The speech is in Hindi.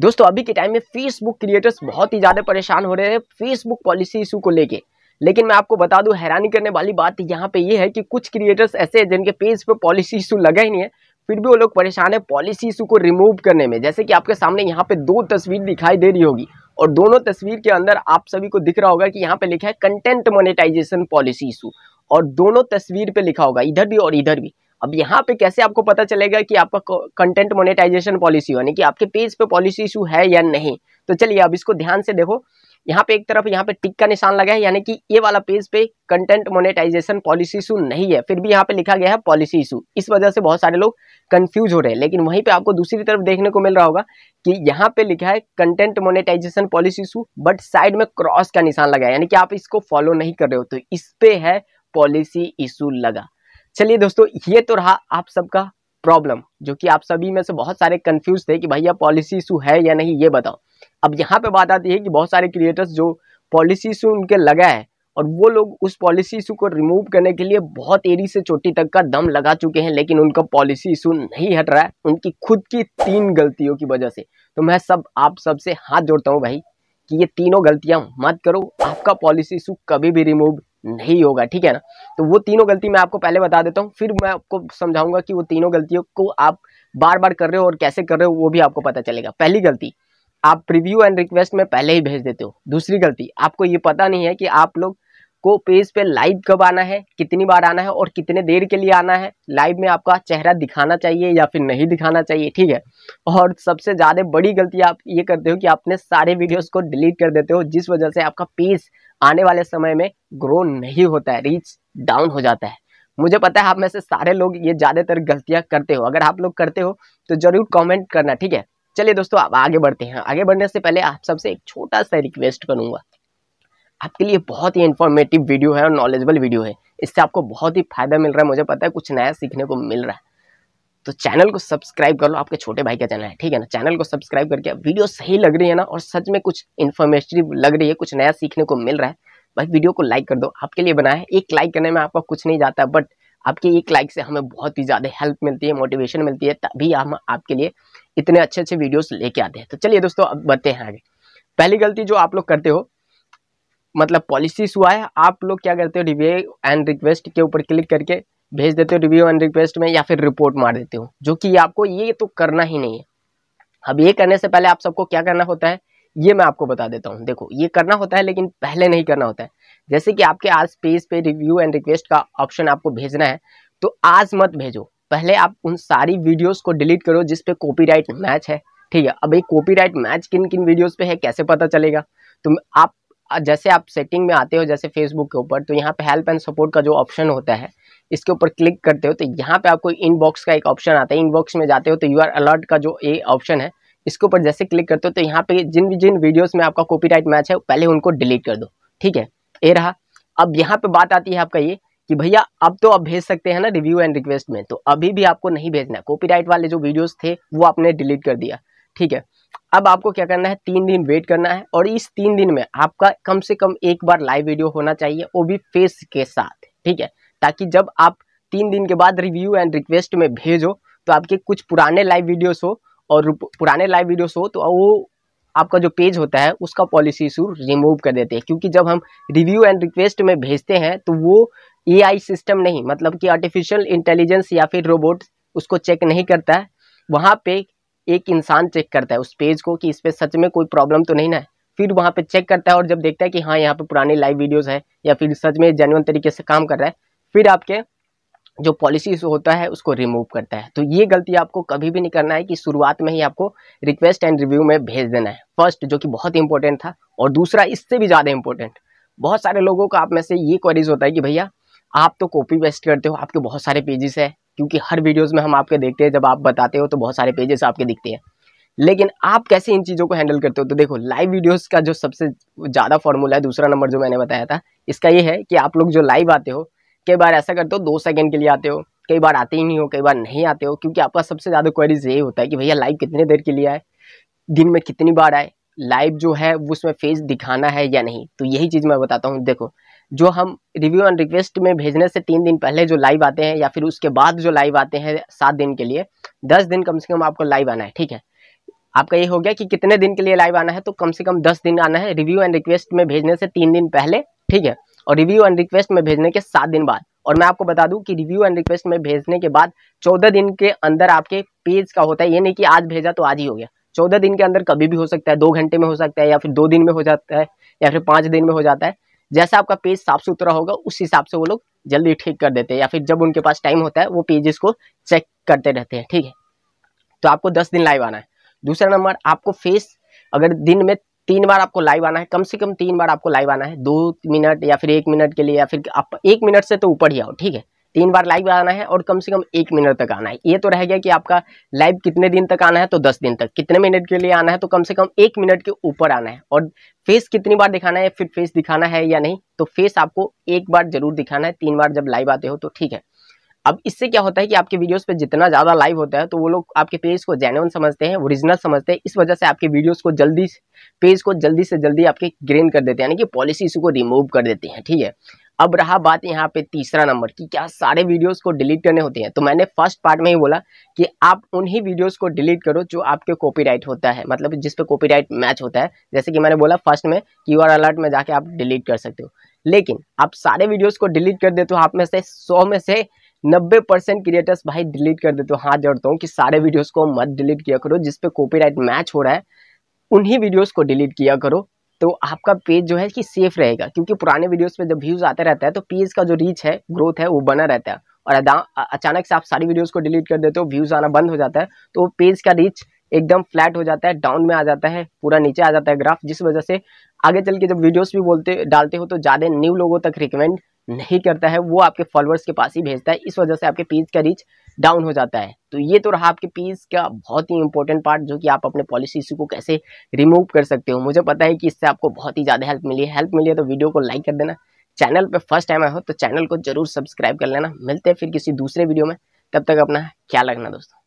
दोस्तों अभी के टाइम में फेसबुक क्रिएटर्स बहुत ही ज़्यादा परेशान हो रहे हैं फेसबुक पॉलिसी इशू को लेके लेकिन मैं आपको बता दूं हैरानी करने वाली बात यहाँ पे ये है कि कुछ क्रिएटर्स ऐसे हैं जिनके पेज पे पॉलिसी इशू लगा ही नहीं है फिर भी वो लोग परेशान है पॉलिसी इशू को रिमूव करने में जैसे कि आपके सामने यहाँ पे दो तस्वीर दिखाई दे रही होगी और दोनों तस्वीर के अंदर आप सभी को दिख रहा होगा कि यहाँ पे लिखा है कंटेंट मोनिटाइजेशन पॉलिसी इशू और दोनों तस्वीर पे लिखा होगा इधर भी और इधर भी अब यहाँ पे कैसे आपको पता चलेगा कि आपका कंटेंट मोनेटाइजेशन पॉलिसी यानी कि आपके पेज पे पॉलिसी इशू है या नहीं तो चलिए अब इसको ध्यान से देखो यहाँ पे एक तरफ यहाँ पे टिक का निशान लगा है यानी कि ये वाला पेज पे कंटेंट मोनेटाइजेशन पॉलिसी इशू नहीं है फिर भी यहाँ पे लिखा गया है पॉलिसी इशू इस वजह से बहुत सारे लोग कंफ्यूज हो रहे हैं लेकिन वहीं पे आपको दूसरी तरफ देखने को मिल रहा होगा कि यहाँ पे लिखा है content monetization policy issue but side में क्रॉस का निशान लगा है यानी कि आप इसको फॉलो नहीं कर रहे हो तो इस पे है पॉलिसी इशू लगा चलिए दोस्तों ये तो रहा आप सबका प्रॉब्लम जो कि आप सभी में से बहुत सारे कंफ्यूज थे कि भैया पॉलिसी इशू है या नहीं ये बताओ अब यहाँ पे बात आती है कि बहुत सारे क्रिएटर्स जो पॉलिसी इशू उनके लगा है और वो लोग उस पॉलिसी इशू को रिमूव करने के लिए बहुत एरी से चोटी तक का दम लगा चुके हैं लेकिन उनका पॉलिसी इशू नहीं हट रहा है उनकी खुद की तीन गलतियों की वजह से तो मैं सब आप सबसे हाथ जोड़ता हूँ भाई कि ये तीनों गलतियां मत करो आपका पॉलिसी इशू कभी भी रिमूव नहीं होगा ठीक है ना तो वो तीनों गलती मैं आपको पहले बता देता हूँ फिर मैं आपको समझाऊंगा कि वो तीनों गलतियों को आप बार बार कर रहे हो और कैसे कर रहे हो वो भी आपको पता चलेगा पहली गलती आप प्रीव्यू एंड रिक्वेस्ट में पहले ही भेज देते हो दूसरी गलती आपको ये पता नहीं है कि आप लोग आपको पेज पे लाइव कब आना है कितनी बार आना है और कितने देर के लिए आना है लाइव में आपका चेहरा दिखाना चाहिए या फिर नहीं दिखाना चाहिए ठीक है और सबसे ज़्यादा बड़ी गलती आप ये करते हो कि आपने सारे वीडियोस को डिलीट कर देते हो जिस वजह से आपका पेज आने वाले समय में ग्रो नहीं होता है रीच डाउन हो जाता है मुझे पता है आप में से सारे लोग ये ज़्यादातर गलतियाँ करते हो अगर आप लोग करते हो तो ज़रूर कॉमेंट करना ठीक है चलिए दोस्तों आप आगे बढ़ते हैं आगे बढ़ने से पहले आप सबसे एक छोटा सा रिक्वेस्ट करूँगा आपके लिए बहुत ही इन्फॉर्मेटिव वीडियो है और नॉलेजेबल वीडियो है इससे आपको बहुत ही फायदा मिल रहा है मुझे पता है कुछ नया सीखने को मिल रहा है तो चैनल को सब्सक्राइब कर लो आपके छोटे भाई का चैनल है ठीक है ना चैनल को सब्सक्राइब करके वीडियो सही लग रही है ना और सच में कुछ इन्फॉर्मेटिव लग रही है कुछ नया सीखने को मिल रहा है भाई वीडियो को लाइक कर दो आपके लिए बनाया है एक लाइक करने में आपका कुछ नहीं जाता बट आपके एक लाइक से हमें बहुत ही ज़्यादा हेल्प मिलती है मोटिवेशन मिलती है तभी हम आपके लिए इतने अच्छे अच्छे वीडियोस लेके आते हैं तो चलिए दोस्तों अब बढ़ते हैं आगे पहली गलती जो आप लोग करते हो मतलब पॉलिसीज हुआ है आप लोग क्या करते हो रिव्यू एंड रिक्वेस्ट के ऊपर क्लिक करके भेज देते हो रिव्यू एंड रिक्वेस्ट में या फिर रिपोर्ट मार देते हो जो कि आपको ये तो करना ही नहीं है अब ये करने से पहले आप सबको क्या करना होता है ये मैं आपको बता देता हूँ देखो ये करना होता है लेकिन पहले नहीं करना होता है जैसे कि आपके आज पेज पे रिव्यू एंड रिक्वेस्ट का ऑप्शन आपको भेजना है तो आज मत भेजो पहले आप उन सारी वीडियोस को डिलीट करो जिस पे कॉपीराइट मैच है ठीक है अब ये कॉपीराइट मैच किन किन वीडियोस पे है कैसे पता चलेगा तो आप जैसे आप सेटिंग में आते हो जैसे फेसबुक के ऊपर तो यहाँ पे हेल्प एंड सपोर्ट का जो ऑप्शन होता है इसके ऊपर क्लिक करते हो तो यहाँ पे आपको इनबॉक्स का एक ऑप्शन आता है इनबॉक्स में जाते हो तो यू आर अलर्ट का जो ये ऑप्शन है इसके ऊपर जैसे क्लिक करते हो तो यहाँ पे जिन भी जिन वीडियोस में आपका कॉपीराइट मैच है पहले उनको डिलीट कर दो ठीक है ये रहा अब यहाँ पे बात आती है आपका ये कि भैया अब तो आप भेज सकते हैं ना रिव्यू एंड रिक्वेस्ट में तो अभी भी आपको नहीं भेजना है वाले जो वीडियोज थे वो आपने डिलीट कर दिया ठीक है अब आपको क्या करना है तीन दिन वेट करना है और इस तीन दिन में आपका कम से कम एक बार लाइव वीडियो होना चाहिए वो भी फेस के साथ ठीक है ताकि जब आप तीन दिन के बाद रिव्यू एंड रिक्वेस्ट में भेजो तो आपके कुछ पुराने लाइव वीडियोस हो और पुराने लाइव वीडियोस हो तो वो आपका जो पेज होता है उसका पॉलिसी इशू रिमूव कर देते हैं क्योंकि जब हम रिव्यू एंड रिक्वेस्ट में भेजते हैं तो वो ए सिस्टम नहीं मतलब कि आर्टिफिशियल इंटेलिजेंस या फिर रोबोट उसको चेक नहीं करता है वहाँ पर एक इंसान चेक करता है उस पेज को कि इस पर सच में कोई प्रॉब्लम तो नहीं ना है फिर वहाँ पे चेक करता है और जब देखता है कि हाँ यहाँ पे पुराने लाइव वीडियोस है या फिर सच में जेनुअन तरीके से काम कर रहा है फिर आपके जो पॉलिसीज होता है उसको रिमूव करता है तो ये गलती आपको कभी भी नहीं करना है कि शुरुआत में ही आपको रिक्वेस्ट एंड रिव्यू में भेज देना है फर्स्ट जो कि बहुत इंपॉर्टेंट था और दूसरा इससे भी ज़्यादा इंपॉर्टेंट बहुत सारे लोगों का आप में से ये क्वेरीज होता है कि भैया आप तो कॉपी वेस्ट करते हो आपके बहुत सारे पेजेस है क्योंकि हर वीडियोस में हम आपके देखते हैं जब आप बताते हो तो बहुत सारे पेजेस आपके दिखते हैं लेकिन आप कैसे इन चीज़ों को हैंडल करते हो तो देखो लाइव वीडियोस का जो सबसे ज़्यादा फॉर्मूला है दूसरा नंबर जो मैंने बताया था इसका ये है कि आप लोग जो लाइव आते हो कई बार ऐसा करते हो दो सेकेंड के लिए आते हो कई बार आते ही नहीं हो कई बार नहीं आते हो क्योंकि आपका सबसे ज़्यादा क्वेरीज यही होता है कि भैया लाइव कितने देर के लिए आए दिन में कितनी बार आए लाइव जो है उसमें फेस दिखाना है या नहीं तो यही चीज़ मैं बताता हूँ देखो जो हम रिव्यू एंड रिक्वेस्ट में भेजने से तीन दिन पहले जो लाइव आते हैं या फिर उसके बाद जो लाइव आते हैं सात दिन के लिए दस दिन कम से कम आपको लाइव आना है ठीक है आपका ये हो गया कि कितने दिन के लिए लाइव आना है तो कम से कम दस दिन आना है रिव्यू एंड रिक्वेस्ट में भेजने से तीन दिन पहले ठीक है और रिव्यू एंड रिक्वेस्ट में भेजने के सात दिन बाद और मैं आपको बता दूं कि रिव्यू एंड रिक्वेस्ट में भेजने के बाद चौदह दिन के अंदर आपके पेज का होता है ये नहीं कि आज भेजा तो आज ही हो गया चौदह दिन के अंदर कभी भी हो सकता है दो घंटे में हो सकता है या फिर दो दिन में हो जाता है या फिर पाँच दिन में हो जाता है जैसा आपका पेज साफ सुथरा होगा उस हिसाब से वो लोग जल्दी ठीक कर देते हैं या फिर जब उनके पास टाइम होता है वो पेजेस को चेक करते रहते हैं ठीक है तो आपको दस दिन लाइव आना है दूसरा नंबर आपको फेस अगर दिन में तीन बार आपको लाइव आना है कम से कम तीन बार आपको लाइव आना है दो मिनट या फिर एक मिनट के लिए या फिर आप एक मिनट से तो ऊपर ही आओ ठीक है तीन बार लाइव आना है और कम से कम एक मिनट तक आना है ये तो रह गया कि आपका लाइव कितने दिन तक आना है तो दस दिन तक कितने मिनट के लिए आना है तो कम से कम एक मिनट के ऊपर आना है और फेस कितनी बार दिखाना है फिर फेस दिखाना है या नहीं तो फेस आपको एक बार जरूर दिखाना है तीन बार जब लाइव आते हो तो ठीक है अब इससे क्या होता है कि आपके वीडियोस पे जितना ज़्यादा लाइव होता है तो वो लोग आपके पेज को जेन्यन समझते हैं ओरिजिनल समझते हैं इस वजह से आपके वीडियोस को जल्दी पेज को जल्दी से जल्दी आपके ग्रेन कर देते हैं यानी कि पॉलिसी इशू को रिमूव कर देते हैं ठीक है अब रहा बात यहाँ पे तीसरा नंबर कि क्या सारे वीडियोस को डिलीट करने होते हैं तो मैंने फर्स्ट पार्ट में ही बोला कि आप उन्हीं वीडियोस को डिलीट करो जो आपके कॉपीराइट होता है मतलब जिस पे कॉपीराइट मैच होता है जैसे कि मैंने बोला फर्स्ट में क्यू अलर्ट में जाके आप डिलीट कर सकते हो लेकिन आप सारे वीडियोज़ को डिलीट कर देते हो आप में से सौ में से नब्बे परसेंट क्रिएटर्स भाई डिलीट कर देते हो हाँ जोड़ता हूँ कि सारे वीडियोज़ को मत डिलीट किया करो जिसपे कॉपी राइट मैच हो रहा है उन्हीं वीडियोस को डिलीट किया करो तो आपका पेज जो है कि सेफ रहेगा क्योंकि पुराने वीडियोस में जब व्यूज़ आते रहता है तो पेज का जो रीच है ग्रोथ है वो बना रहता है और अचानक से आप सारी वीडियोस को डिलीट कर देते हो व्यूज़ आना बंद हो जाता है तो पेज का रीच एकदम फ्लैट हो जाता है डाउन में आ जाता है पूरा नीचे आ जाता है ग्राफ जिस वजह से आगे चल के जब वीडियोज़ भी बोलते डालते हो तो ज़्यादा न्यू लोगों तक रिकमेंड नहीं करता है वो आपके फॉलोअर्स के पास ही भेजता है इस वजह से आपके पेज का रीच डाउन हो जाता है तो ये तो रहा आपके पीस का बहुत ही इंपॉर्टेंट पार्ट जो कि आप अपने पॉलिसी इशू को कैसे रिमूव कर सकते हो मुझे पता है कि इससे आपको बहुत ही ज़्यादा हेल्प मिली है हेल्प मिली है तो वीडियो को लाइक कर देना चैनल पर फर्स्ट टाइम आए हो तो चैनल को जरूर सब्सक्राइब कर लेना मिलते हैं फिर किसी दूसरे वीडियो में तब तक अपना ख्याल रखना दोस्तों